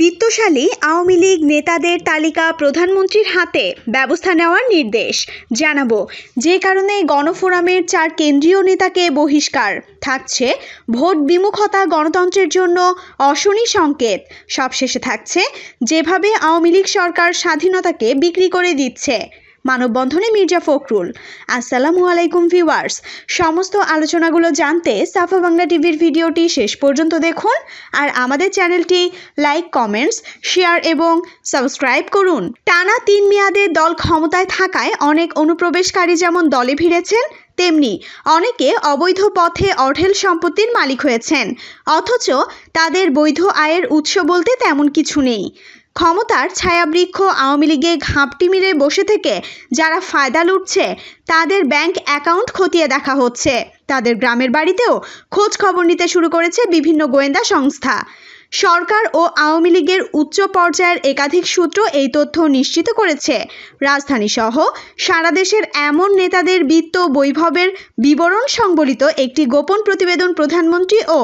বিত্তশালী আওয়ামী লীগ নেতাদের তালিকা প্রধানমন্ত্রীর হাতে ব্যবস্থা নেওয়ার নির্দেশ জানাবো যে কারণে গণফোরামের চার কেন্দ্রীয় নেতাকে বহিষ্কার থাকছে ভোট বিমুখতা গণতন্ত্রের জন্য অশনি সংকেত সবশেষে থাকছে যেভাবে আওয়ামী লীগ সরকার স্বাধীনতাকে বিক্রি করে দিচ্ছে মানববন্ধনে মির্জা ফখরুল আসসালামু আলাইকুম ভিওয়ার্স সমস্ত আলোচনাগুলো জানতে সাফা বাংলা টিভির ভিডিওটি শেষ পর্যন্ত দেখুন আর আমাদের চ্যানেলটি লাইক কমেন্টস শেয়ার এবং সাবস্ক্রাইব করুন টানা তিন মেয়াদে দল ক্ষমতায় থাকায় অনেক অনুপ্রবেশকারী যেমন দলে ভিড়েছেন তেমনি অনেকে অবৈধ পথে অঢেল সম্পত্তির মালিক হয়েছেন অথচ তাদের বৈধ আয়ের উৎস বলতে তেমন কিছু নেই ক্ষমতার ছায়াবৃক্ষ আওয়ামী লীগে ঘাপটি মিলে বসে থেকে যারা ফায়দা লুটছে তাদের ব্যাংক অ্যাকাউন্ট খতিয়ে দেখা হচ্ছে তাদের গ্রামের বাড়িতেও খোঁজ খবর নিতে শুরু করেছে বিভিন্ন গোয়েন্দা সংস্থা সরকার ও আওয়ামী লীগের উচ্চ পর্যায়ের একাধিক সূত্র এই তথ্য নিশ্চিত করেছে রাজধানীসহ সারা দেশের এমন নেতাদের বিত্ত বৈভবের বিবরণ সংবলিত একটি গোপন প্রতিবেদন প্রধানমন্ত্রী ও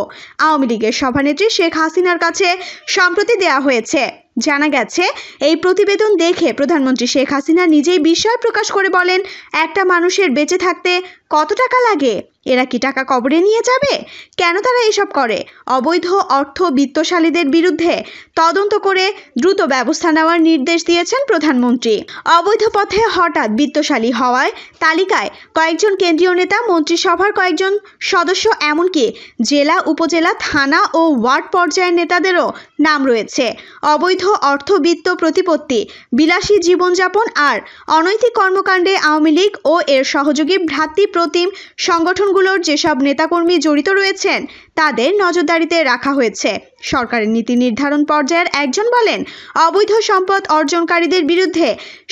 আওয়ামী লীগের সভানেত্রী শেখ হাসিনার কাছে সম্প্রতি দেয়া হয়েছে জানা গেছে এই প্রতিবেদন দেখে প্রধানমন্ত্রী শেখ হাসিনা নিজেই বিস্ময় প্রকাশ করে বলেন একটা মানুষের বেঁচে থাকতে কত টাকা লাগে এরা কি টাকা কবরে নিয়ে যাবে কেন তারা এসব করে অবৈধ অর্থ বিত্তশালীদের বিরুদ্ধে তদন্ত করে দ্রুত ব্যবস্থা নেওয়ার নির্দেশ দিয়েছেন প্রধানমন্ত্রী অবৈধ পথে হঠাৎ বিত্তশালী হওয়ায় তালিকায় কয়েকজন কেন্দ্রীয় নেতা মন্ত্রিসভার কয়েকজন সদস্য এমনকি জেলা উপজেলা থানা ও ওয়ার্ড পর্যায়ের নেতাদেরও নাম রয়েছে অবৈধ অর্থ বিত্ত প্রতিপত্তি বিলাসী জীবনযাপন আর অনৈতিক কর্মকাণ্ডে আওয়ামী লীগ ও এর সহযোগী ভ্রাতৃ প্রতিম সংগঠনগুলোর যেসব নেতাকর্মী জড়িত রয়েছেন তাদের নজরদারিতে রাখা হয়েছে সরকারের নীতি নির্ধারণ পর্যায়ের একজন বলেন অবৈধ সম্পদ অর্জনকারীদের বিরুদ্ধে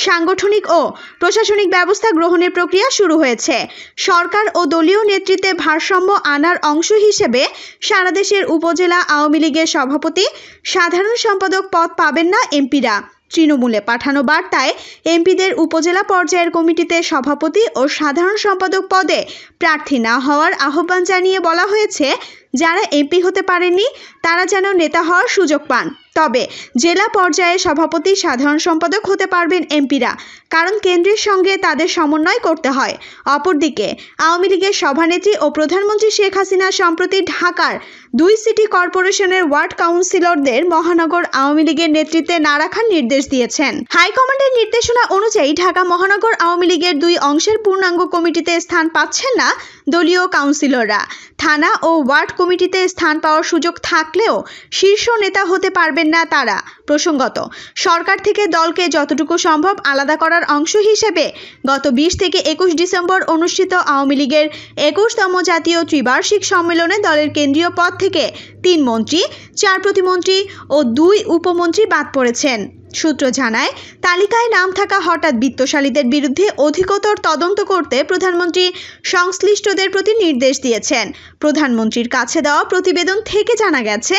সাংগঠনিক ও প্রশাসনিক ব্যবস্থা গ্রহণের প্রক্রিয়া শুরু হয়েছে সরকার ও দলীয় নেতৃত্বে ভারসাম্য আনার অংশ হিসেবে সারাদেশের উপজেলা আওয়ামী লীগের সভাপতি সাধারণ সম্পাদক পদ পাবেন না এমপিরা তৃণমূলে পাঠানো বার্তায় এমপিদের উপজেলা পর্যায়ের কমিটিতে সভাপতি ও সাধারণ সম্পাদক পদে প্রার্থী না হওয়ার আহ্বান জানিয়ে বলা হয়েছে যারা এমপি হতে পারেনি তারা যেন নেতা হওয়ার সুযোগ পান তবে জেলা পর্যায়ে সভাপতি সাধারণ সম্পাদক হতে পারবেন এমপিরা কারণ কেন্দ্রের সঙ্গে তাদের সমন্বয় করতে হয় অপরদিকে আওয়ামী লীগের সভানেত্রী ও প্রধানমন্ত্রী শেখ হাসিনা সম্প্রতি ঢাকার দুই সিটি কর্পোরেশনের ওয়ার্ড কাউন্সিলরদের মহানগর আওয়ামী লীগের নেতৃত্বে না রাখার নির্দেশ দিয়েছেন হাইকমান্ডের নির্দেশনা অনুযায়ী ঢাকা মহানগর আওয়ামী লীগের দুই অংশের পূর্ণাঙ্গ কমিটিতে স্থান পাচ্ছেন না দলীয় কাউন্সিলররা থানা ও ওয়ার্ড কমিটিতে স্থান পাওয়ার সুযোগ থাকলেও শীর্ষ নেতা হতে পারবেন না তারা প্রসঙ্গত সরকার থেকে দলকে যতটুকু সম্ভব আলাদা করার অংশ হিসেবে গত বিশ থেকে একুশ ডিসেম্বর অনুষ্ঠিত আওয়ামী লীগের একুশতম জাতীয় ত্রিবার্ষিক সম্মেলনে দলের কেন্দ্রীয় পদ থেকে তিন মন্ত্রী চার প্রতিমন্ত্রী ও দুই উপমন্ত্রী বাদ পড়েছেন সূত্র জানায় তালিকায় নাম থাকা হঠাৎ বিত্তশালীদের বিরুদ্ধে অধিকতর তদন্ত করতে প্রধানমন্ত্রী সংশ্লিষ্টদের প্রতি নির্দেশ দিয়েছেন প্রধানমন্ত্রীর কাছে দেওয়া প্রতিবেদন থেকে জানা গেছে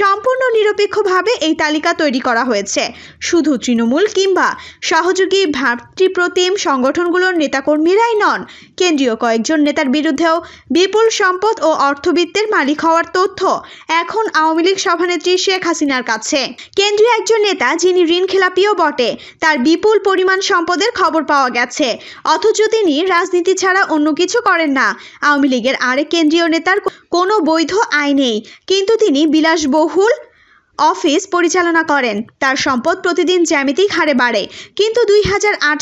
সম্পূর্ণ নিরপেক্ষভাবে এই তালিকা তৈরি করা হয়েছে শুধু তৃণমূল কিংবা সহযোগী ভাতৃপ্রতিম সংগঠনগুলোর নেতাকর্মীরাই নন কেন্দ্রীয় কয়েকজন নেতার বিরুদ্ধেও বিপুল সম্পদ ও অর্থবিত্তের মালিক হওয়ার তথ্য এখন আওয়ামী লীগ সভানেত্রী শেখ হাসিনার কাছে কেন্দ্রীয় একজন নেতা যিনি ঋণখেলাপিও বটে তার বিপুল পরিমাণ সম্পদের খবর পাওয়া গেছে অথচ তিনি রাজনীতি ছাড়া অন্য কিছু করেন না আওয়ামী লীগের আরেক কেন্দ্রীয় নেতার কোনো বৈধ আয় নেই কিন্তু তিনি বিলাসবহুল অফিস পরিচালনা করেন তার সম্পদ প্রতিদিন জ্যামিতিক হারে বাড়ে কিন্তু দুই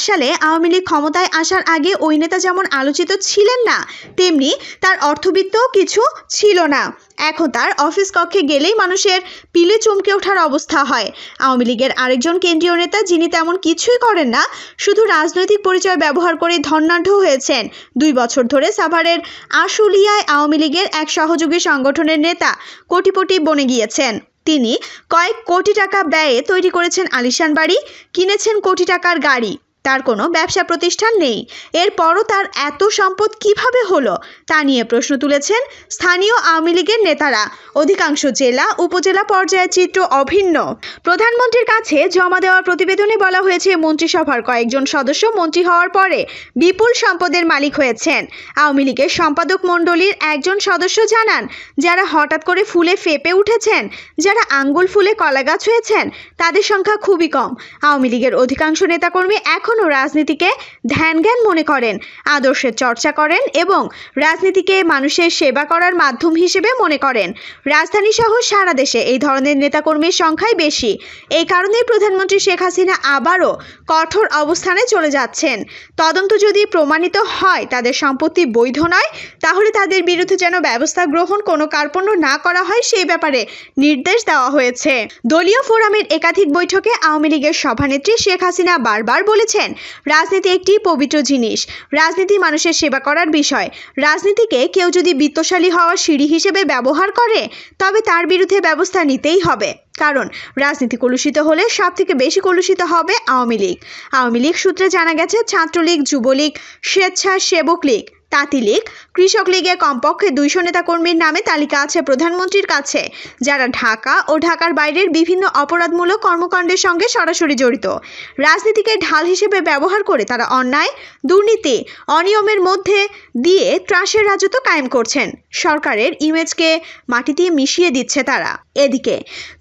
সালে আওয়ামী লীগ ক্ষমতায় আসার আগে ওই নেতা যেমন আলোচিত ছিলেন না তেমনি তার অর্থবিত্তও কিছু ছিল না এখন তার অফিস কক্ষে গেলেই মানুষের পিলে চমকে ওঠার অবস্থা হয় আওয়ামী লীগের আরেকজন কেন্দ্রীয় নেতা যিনি তেমন কিছুই করেন না শুধু রাজনৈতিক পরিচয় ব্যবহার করে ধর্ণাঢ্য হয়েছেন দুই বছর ধরে সাভারের আশুলিয়ায় আওয়ামী লীগের এক সহযোগী সংগঠনের নেতা কোটিপটি বনে গিয়েছেন তিনি কয়েক কোটি টাকা ব্যয়ে তৈরি করেছেন আলিশান বাড়ি কিনেছেন কোটি টাকার গাড়ি তার কোনো ব্যবসা প্রতিষ্ঠান নেই এরপরও তার এত সম্পদ কিভাবে হলো তা নিয়ে প্রশ্ন তুলেছেন স্থানীয় আওয়ামী লীগের নেতারা অধিকাংশ জেলা উপজেলা পর্যায়ে চিত্র অভিন্ন প্রধানমন্ত্রীর কাছে জমা দেওয়া প্রতিবেদনে বলা হয়েছে মন্ত্রিসভার কয়েকজন সদস্য মন্ত্রী হওয়ার পরে বিপুল সম্পদের মালিক হয়েছেন আওয়ামী লীগের সম্পাদক মণ্ডলীর একজন সদস্য জানান যারা হঠাৎ করে ফুলে ফেপে উঠেছেন যারা আঙ্গুল ফুলে কলাগাছ হয়েছেন তাদের সংখ্যা খুবই কম আওয়ামী লীগের অধিকাংশ নেতাকর্মী এক এখনও রাজনীতিকে ধ্যান জ্ঞান মনে করেন আদর্শের চর্চা করেন এবং রাজনীতিকে মানুষের সেবা করার মাধ্যম হিসেবে মনে করেন রাজধানী সহ সারা দেশে এই ধরনের নেতাকর্মীর সংখ্যাই বেশি এই কারণে প্রধানমন্ত্রী শেখ হাসিনা আবারও কঠোর অবস্থানে চলে যাচ্ছেন তদন্ত যদি প্রমাণিত হয় তাদের সম্পত্তি বৈধ নয় তাহলে তাদের বিরুদ্ধে যেন ব্যবস্থা গ্রহণ কোনো কার্পণ্য না করা হয় সেই ব্যাপারে নির্দেশ দেওয়া হয়েছে দলীয় ফোরামের একাধিক বৈঠকে আওয়ামী লীগের সভানেত্রী শেখ হাসিনা বারবার বলেছেন বলেছেন রাজনীতি একটি পবিত্র জিনিস রাজনীতি মানুষের সেবা করার বিষয় রাজনীতিকে কেউ যদি বিত্তশালী হওয়ার সিঁড়ি হিসেবে ব্যবহার করে তবে তার বিরুদ্ধে ব্যবস্থা নিতেই হবে কারণ রাজনীতি কলুষিত হলে সব থেকে বেশি কলুষিত হবে আওয়ামী লীগ আওয়ামী লীগ সূত্রে জানা গেছে ছাত্রলীগ যুবলীগ স্বেচ্ছাসেবক লীগ তাঁতিলীগ কৃষক লীগের কমপক্ষে দুইশো নেতাকর্মীর নামে তালিকা আছে প্রধানমন্ত্রীর কাছে যারা ঢাকা ও ঢাকার বাইরের বিভিন্ন অপরাধমূলক কর্মকাণ্ডের সঙ্গে সরাসরি জড়িত রাজনীতিকে ঢাল হিসেবে ব্যবহার করে তারা অন্যায় দুর্নীতি অনিয়মের মধ্যে দিয়ে ত্রাসের রাজত্ব কায়েম করছেন সরকারের ইমেজকে মাটি দিয়ে মিশিয়ে দিচ্ছে তারা এদিকে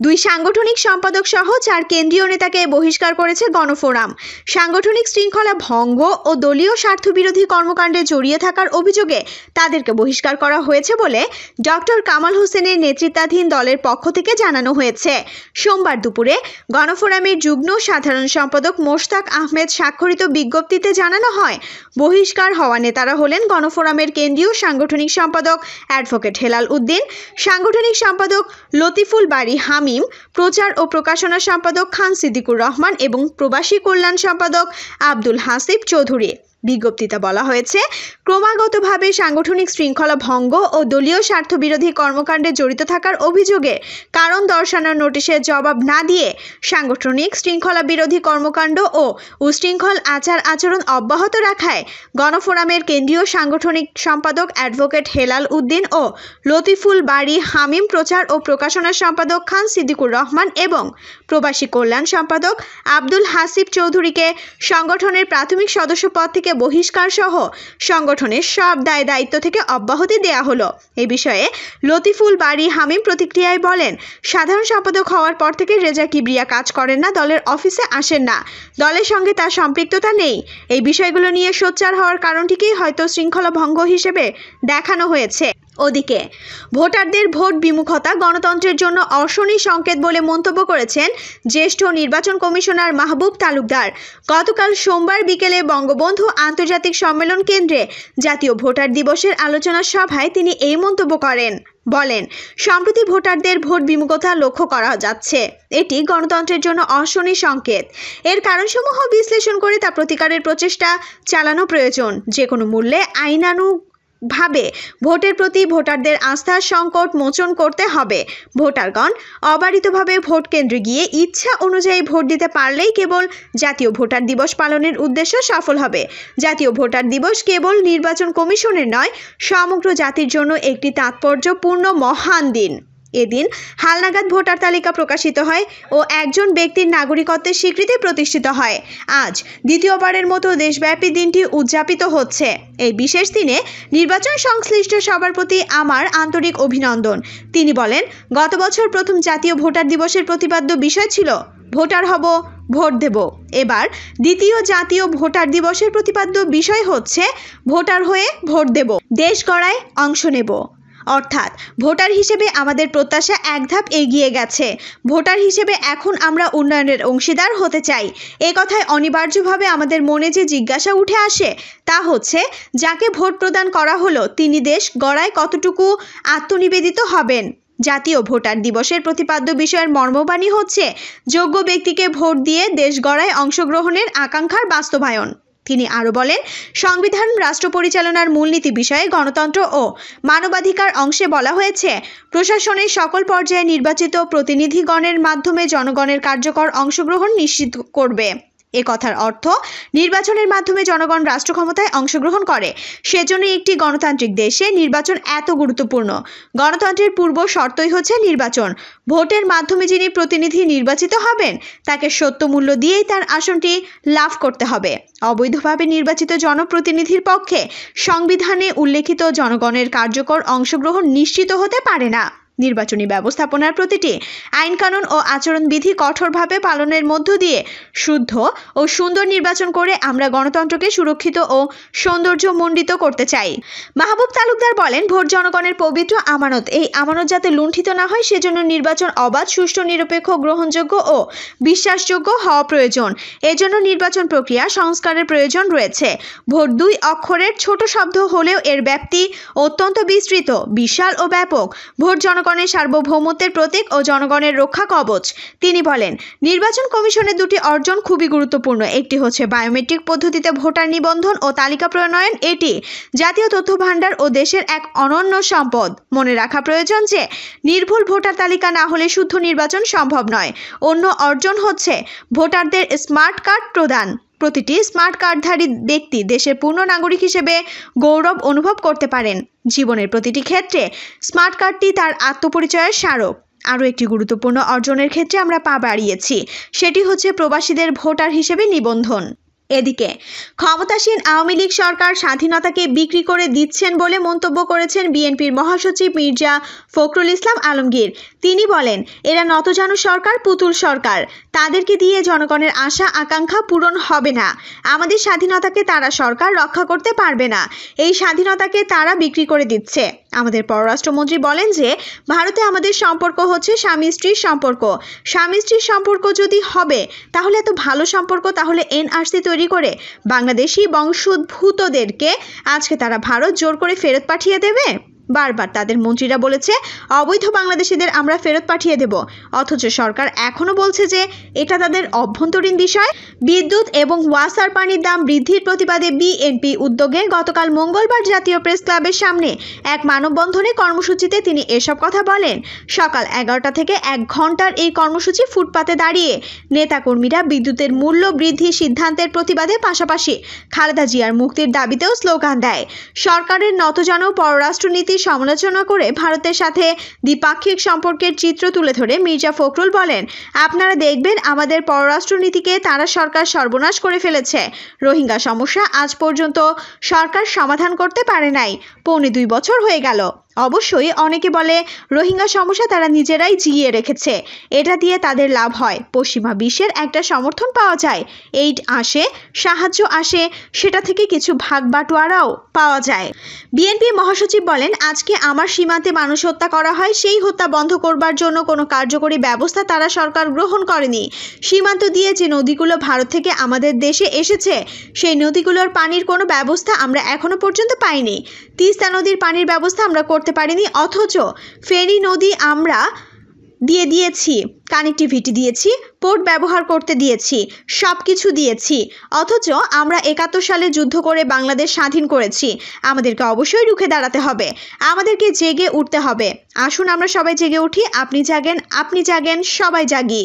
দুই সাংগঠনিক সম্পাদক সহ চার কেন্দ্রীয় নেতাকে বহিষ্কার করেছে গণফোরাম সাংগঠনিক শৃঙ্খলা ভঙ্গ ও দলীয় স্বার্থবিরোধী কর্মকাণ্ডে জড়িয়ে থাকা থাকার অভিযোগে তাদেরকে বহিষ্কার করা হয়েছে বলে ডক্টর কামাল হোসেনের নেতৃত্বাধীন দলের পক্ষ থেকে জানানো হয়েছে সোমবার দুপুরে গণফোরামের যুগ্ম সাধারণ সম্পাদক মোশতাক আহমেদ স্বাক্ষরিত বিজ্ঞপ্তিতে জানানো হয় বহিষ্কার হওয়া নেতারা হলেন গণফোরামের কেন্দ্রীয় সাংগঠনিক সম্পাদক অ্যাডভোকেট হেলাল উদ্দিন সাংগঠনিক সম্পাদক লতিফুল বাড়ি হামিম প্রচার ও প্রকাশনা সম্পাদক খান সিদ্দিকুর রহমান এবং প্রবাসী কল্যাণ সম্পাদক আব্দুল হাসিব চৌধুরী বিজ্ঞপ্তিতে বলা হয়েছে ক্রমাগতভাবে সাংগঠনিক শৃঙ্খলা ভঙ্গ ও দলীয় স্বার্থবিরোধী কর্মকাণ্ডে জড়িত থাকার অভিযোগে কারণ দর্শানোর নোটিশের জবাব না দিয়ে সাংগঠনিক শৃঙ্খলা বিরোধী কর্মকাণ্ড ও উশৃঙ্খল আচার আচরণ অব্যাহত রাখায় গণফোরামের কেন্দ্রীয় সাংগঠনিক সম্পাদক অ্যাডভোকেট হেলাল উদ্দিন ও লতিফুল বাড়ি হামিম প্রচার ও প্রকাশনা সম্পাদক খান সিদ্দিকুর রহমান এবং প্রবাসী কল্যাণ সম্পাদক আব্দুল হাসিব চৌধুরীকে সংগঠনের প্রাথমিক সদস্য পদ থেকে বহিষ্কার সহ সংগঠনের সব দায় দায়িত্ব থেকে অব্যাহতি দেয়া হলো এ বিষয়ে লতিফুল বাড়ি হামিম প্রতিক্রিয়ায় বলেন সাধারণ সম্পাদক হওয়ার পর থেকে রেজা কিবরিয়া কাজ করেন না দলের অফিসে আসেন না দলের সঙ্গে তার সম্পৃক্ততা নেই এই বিষয়গুলো নিয়ে সোচ্চার হওয়ার কারণটিকেই হয়তো শৃঙ্খলা ভঙ্গ হিসেবে দেখানো হয়েছে ওদিকে ভোটারদের ভোট বিমুখতা গণতন্ত্রের জন্য অর্শনী সংকেত বলে মন্তব্য করেছেন জ্যেষ্ঠ নির্বাচন কমিশনার মাহবুব তালুকদার গতকাল সোমবার বিকেলে বঙ্গবন্ধু আন্তর্জাতিক সম্মেলন কেন্দ্রে জাতীয় ভোটার দিবসের আলোচনা সভায় তিনি এই মন্তব্য করেন বলেন সম্প্রতি ভোটারদের ভোট বিমুখতা লক্ষ্য করা যাচ্ছে এটি গণতন্ত্রের জন্য অশনি সংকেত এর কারণসমূহ বিশ্লেষণ করে তা প্রতিকারের প্রচেষ্টা চালানো প্রয়োজন যে কোনো মূল্যে আইনানুগ ভাবে ভোটের প্রতি ভোটারদের আস্থার সংকট মোচন করতে হবে ভোটারগণ অবারিতভাবে ভোট কেন্দ্রে গিয়ে ইচ্ছা অনুযায়ী ভোট দিতে পারলেই কেবল জাতীয় ভোটার দিবস পালনের উদ্দেশ্য সফল হবে জাতীয় ভোটার দিবস কেবল নির্বাচন কমিশনের নয় সমগ্র জাতির জন্য একটি তাৎপর্যপূর্ণ মহান দিন এদিন হালনাগাদ ভোটার তালিকা প্রকাশিত হয় ও একজন ব্যক্তির নাগরিকত্বের স্বীকৃতি প্রতিষ্ঠিত হয় আজ দ্বিতীয়বারের মতো দেশব্যাপী দিনটি উদযাপিত হচ্ছে এই বিশেষ দিনে নির্বাচন সংশ্লিষ্ট সবার প্রতি আমার আন্তরিক অভিনন্দন তিনি বলেন গত বছর প্রথম জাতীয় ভোটার দিবসের প্রতিপাদ্য বিষয় ছিল ভোটার হব ভোট দেব এবার দ্বিতীয় জাতীয় ভোটার দিবসের প্রতিপাদ্য বিষয় হচ্ছে ভোটার হয়ে ভোট দেব দেশ গড়ায় অংশ নেব অর্থাৎ ভোটার হিসেবে আমাদের প্রত্যাশা এক ধাপ এগিয়ে গেছে ভোটার হিসেবে এখন আমরা উন্নয়নের অংশীদার হতে চাই এ কথায় অনিবার্যভাবে আমাদের মনে যে জিজ্ঞাসা উঠে আসে তা হচ্ছে যাকে ভোট প্রদান করা হলো তিনি দেশ গড়ায় কতটুকু আত্মনিবেদিত হবেন জাতীয় ভোটার দিবসের প্রতিপাদ্য বিষয়ের মর্মবাণী হচ্ছে যোগ্য ব্যক্তিকে ভোট দিয়ে দেশ গড়ায় অংশগ্রহণের আকাঙ্ক্ষার বাস্তবায়ন তিনি আরও বলেন সংবিধান রাষ্ট্র পরিচালনার মূলনীতি বিষয়ে গণতন্ত্র ও মানবাধিকার অংশে বলা হয়েছে প্রশাসনের সকল পর্যায়ে নির্বাচিত প্রতিনিধিগণের মাধ্যমে জনগণের কার্যকর অংশগ্রহণ নিশ্চিত করবে এ কথার অর্থ নির্বাচনের মাধ্যমে জনগণ রাষ্ট্র ক্ষমতায় অংশগ্রহণ করে সেজন্য একটি গণতান্ত্রিক দেশে নির্বাচন এত গুরুত্বপূর্ণ গণতন্ত্রের পূর্ব শর্তই হচ্ছে নির্বাচন ভোটের মাধ্যমে যিনি প্রতিনিধি নির্বাচিত হবেন তাকে সত্য মূল্য দিয়েই তার আসনটি লাভ করতে হবে অবৈধভাবে নির্বাচিত জনপ্রতিনিধির পক্ষে সংবিধানে উল্লেখিত জনগণের কার্যকর অংশগ্রহণ নিশ্চিত হতে পারে না নির্বাচনী ব্যবস্থাপনার প্রতিটি আইনকানুন ও আচরণবিধি কঠোরভাবে পালনের মধ্য দিয়ে শুদ্ধ ও সুন্দর নির্বাচন করে আমরা গণতন্ত্রকে সুরক্ষিত ও সৌন্দর্য মণ্ডিত করতে চাই মাহবুব তালুকদার বলেন ভোট জনগণের পবিত্র আমানত এই আমানত যাতে লুণ্ঠিত না হয় সেজন্য নির্বাচন অবাধ সুষ্ঠু নিরপেক্ষ গ্রহণযোগ্য ও বিশ্বাসযোগ্য হওয়া প্রয়োজন এজন্য নির্বাচন প্রক্রিয়া সংস্কারের প্রয়োজন রয়েছে ভোট দুই অক্ষরের ছোট শব্দ হলেও এর ব্যাপ্তি অত্যন্ত বিস্তৃত বিশাল ও ব্যাপক ভোট জনগণ জনগণের সার্বভৌমত্বের প্রতীক ও জনগণের রক্ষা কবচ তিনি বলেন নির্বাচন কমিশনের দুটি অর্জন খুবই গুরুত্বপূর্ণ একটি হচ্ছে বায়োমেট্রিক পদ্ধতিতে ভোটার নিবন্ধন ও তালিকা প্রণয়ন এটি জাতীয় তথ্য ভাণ্ডার ও দেশের এক অনন্য সম্পদ মনে রাখা প্রয়োজন যে নির্ভুল ভোটার তালিকা না হলে শুদ্ধ নির্বাচন সম্ভব নয় অন্য অর্জন হচ্ছে ভোটারদের স্মার্ট কার্ড প্রদান প্রতিটি স্মার্ট কার্ডধারী ব্যক্তি দেশের পূর্ণ নাগরিক হিসেবে গৌরব অনুভব করতে পারেন জীবনের প্রতিটি ক্ষেত্রে স্মার্ট কার্ডটি তার আত্মপরিচয়ের স্মারক আরও একটি গুরুত্বপূর্ণ অর্জনের ক্ষেত্রে আমরা পা বাড়িয়েছি সেটি হচ্ছে প্রবাসীদের ভোটার হিসেবে নিবন্ধন এদিকে ক্ষমতাসীন আওয়ামী লীগ সরকার স্বাধীনতাকে বিক্রি করে দিচ্ছেন বলে মন্তব্য করেছেন বিএনপির মহাসচিব মির্জা ফখরুল ইসলাম আলমগীর তিনি বলেন এরা নতজানু সরকার পুতুল সরকার তাদেরকে দিয়ে জনগণের আশা আকাঙ্ক্ষা পূরণ হবে না আমাদের স্বাধীনতাকে তারা সরকার রক্ষা করতে পারবে না এই স্বাধীনতাকে তারা বিক্রি করে দিচ্ছে আমাদের পররাষ্ট্রমন্ত্রী বলেন যে ভারতে আমাদের সম্পর্ক হচ্ছে স্বামী স্ত্রীর সম্পর্ক স্বামী স্ত্রীর সম্পর্ক যদি হবে তাহলে এত ভালো সম্পর্ক তাহলে এনআরসি তৈরি করে বাংলাদেশি বংশোদ্ভূতদেরকে আজকে তারা ভারত জোর করে ফেরত পাঠিয়ে দেবে বারবার তাদের মন্ত্রীরা বলেছে অবৈধ বাংলাদেশিদের আমরা ফেরত পাঠিয়ে দেব অথচ সরকার এখনও বলছে যে এটা তাদের অভ্যন্তরীণ বিষয় বিদ্যুৎ এবং ওয়াসার পানির দাম বৃদ্ধির প্রতিবাদে বিএনপি উদ্যোগে গতকাল মঙ্গলবার জাতীয় প্রেস ক্লাবের সামনে এক মানববন্ধনে কর্মসূচিতে তিনি এসব কথা বলেন সকাল এগারোটা থেকে এক ঘন্টার এই কর্মসূচি ফুটপাতে দাঁড়িয়ে নেতাকর্মীরা বিদ্যুতের মূল্য বৃদ্ধি সিদ্ধান্তের প্রতিবাদে পাশাপাশি খালেদা জিয়ার মুক্তির দাবিতেও স্লোগান দেয় সরকারের নতজন পররাষ্ট্রনীতি সমালোচনা করে ভারতের সাথে দ্বিপাক্ষিক সম্পর্কের চিত্র তুলে ধরে মির্জা ফখরুল বলেন আপনারা দেখবেন আমাদের পররাষ্ট্রনীতিকে তারা সরকার সর্বনাশ করে ফেলেছে রোহিঙ্গা সমস্যা আজ পর্যন্ত সরকার সমাধান করতে পারে নাই পৌনে দুই বছর হয়ে গেল অবশ্যই অনেকে বলে রোহিঙ্গা সমস্যা তারা নিজেরাই জিয়ে রেখেছে এটা দিয়ে তাদের লাভ হয় পশ্চিমা বিশ্বের একটা সমর্থন পাওয়া যায় এইড আসে সাহায্য আসে সেটা থেকে কিছু ভাগ বাটোয়ারাও পাওয়া যায় বিএনপি মহাসচিব বলেন আজকে আমার সীমান্তে মানুষ হত্যা করা হয় সেই হত্যা বন্ধ করবার জন্য কোনো কার্যকরী ব্যবস্থা তারা সরকার গ্রহণ করেনি সীমান্ত দিয়ে যে নদীগুলো ভারত থেকে আমাদের দেশে এসেছে সেই নদীগুলোর পানির কোনো ব্যবস্থা আমরা এখনো পর্যন্ত পাইনি তিস্তা নদীর পানির ব্যবস্থা আমরা করতে করতে পারিনি অথচ ফেরি নদী আমরা দিয়ে দিয়েছি কানেক্টিভিটি দিয়েছি পোর্ট ব্যবহার করতে দিয়েছি সব কিছু দিয়েছি অথচ আমরা একাত্তর সালে যুদ্ধ করে বাংলাদেশ স্বাধীন করেছি আমাদেরকে অবশ্যই রুখে দাঁড়াতে হবে আমাদেরকে জেগে উঠতে হবে আসুন আমরা সবাই জেগে উঠি আপনি জাগেন আপনি জাগেন সবাই জাগি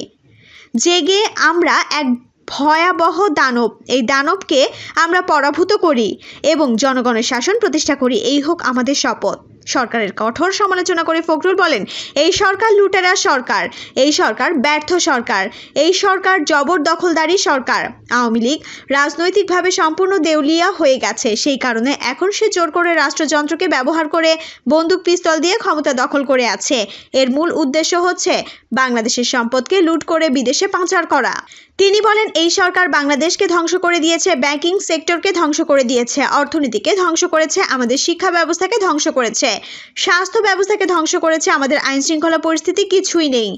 জেগে আমরা এক ভয়াবহ দানব এই দানবকে আমরা পরাভূত করি এবং জনগণের শাসন প্রতিষ্ঠা করি এই হোক আমাদের শপথ সরকারের কঠোর সমালোচনা করে ফখরুল বলেন এই সরকার লুটেরা সরকার এই সরকার ব্যর্থ সরকার এই সরকার জবরদখলদারি সরকার আওয়ামী লীগ রাজনৈতিকভাবে সম্পূর্ণ দেউলিয়া হয়ে গেছে সেই কারণে এখন সে জোর করে রাষ্ট্রযন্ত্রকে ব্যবহার করে বন্দুক পিস্তল দিয়ে ক্ষমতা দখল করে আছে এর মূল উদ্দেশ্য হচ্ছে বাংলাদেশের সম্পদকে লুট করে বিদেশে পাচার করা তিনি বলেন এই সরকার বাংলাদেশকে ধ্বংস করে দিয়েছে ব্যাংকিং সেক্টরকে ধ্বংস করে দিয়েছে অর্থনীতিকে ধ্বংস করেছে আমাদের শিক্ষা ব্যবস্থাকে ধ্বংস করেছে স্বাস্থ্য ব্যবস্থাকে ধ্বংস করেছে আমাদের আইনশৃঙ্খলা পরিস্থিতি কিছুই নেই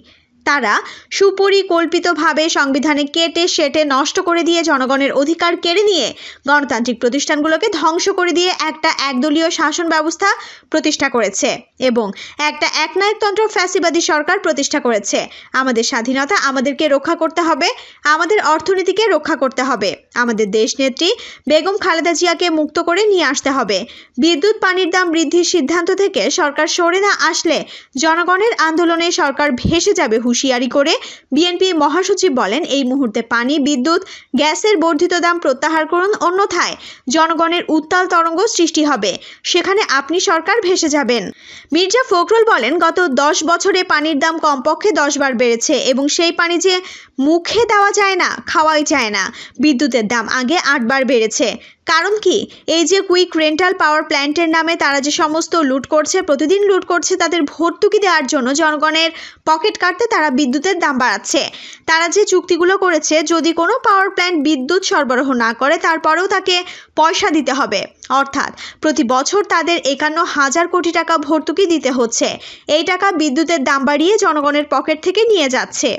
তারা সুপরিকল্পিতভাবে সংবিধানে কেটে সেটে নষ্ট করে দিয়ে জনগণের অধিকার কেড়ে নিয়ে গণতান্ত্রিক প্রতিষ্ঠানগুলোকে ধ্বংস করে দিয়ে একটা একদলীয় শাসন ব্যবস্থা প্রতিষ্ঠা করেছে এবং একটা একনায়কতন্ত্র ফ্যাসিবাদী সরকার প্রতিষ্ঠা করেছে আমাদের স্বাধীনতা আমাদেরকে রক্ষা করতে হবে আমাদের অর্থনীতিকে রক্ষা করতে হবে আমাদের দেশ নেত্রী বেগম খালেদা জিয়াকে মুক্ত করে নিয়ে আসতে হবে বিদ্যুৎ পানির দাম বৃদ্ধির সিদ্ধান্ত থেকে সরকার সরে না আসলে জনগণের আন্দোলনে সরকার ভেসে যাবে হুশ হুঁশিয়ারি করে বিএনপি মহাসচিব বলেন এই মুহূর্তে পানি বিদ্যুৎ গ্যাসের বর্ধিত দাম প্রত্যাহার করুন অন্যথায় জনগণের উত্তাল তরঙ্গ সৃষ্টি হবে সেখানে আপনি সরকার ভেসে যাবেন মির্জা ফখরুল বলেন গত দশ বছরে পানির দাম কমপক্ষে দশবার বেড়েছে এবং সেই পানি যে মুখে দেওয়া যায় না খাওয়াই যায় না বিদ্যুতের দাম আগে আটবার বেড়েছে কারণ কি এই যে কুইক রেন্টাল পাওয়ার প্ল্যান্টের নামে তারা যে সমস্ত লুট করছে প্রতিদিন লুট করছে তাদের ভর্তুকি দেওয়ার জন্য জনগণের পকেট কাটতে তারা বিদ্যুতের দাম বাড়াচ্ছে তারা যে চুক্তিগুলো করেছে যদি কোনো পাওয়ার প্ল্যান্ট বিদ্যুৎ সরবরাহ না করে তারপরেও তাকে পয়সা দিতে হবে অর্থাৎ প্রতি বছর তাদের একান্ন হাজার কোটি টাকা ভর্তুকি দিতে হচ্ছে এই টাকা বিদ্যুতের দাম বাড়িয়ে জনগণের পকেট থেকে নিয়ে যাচ্ছে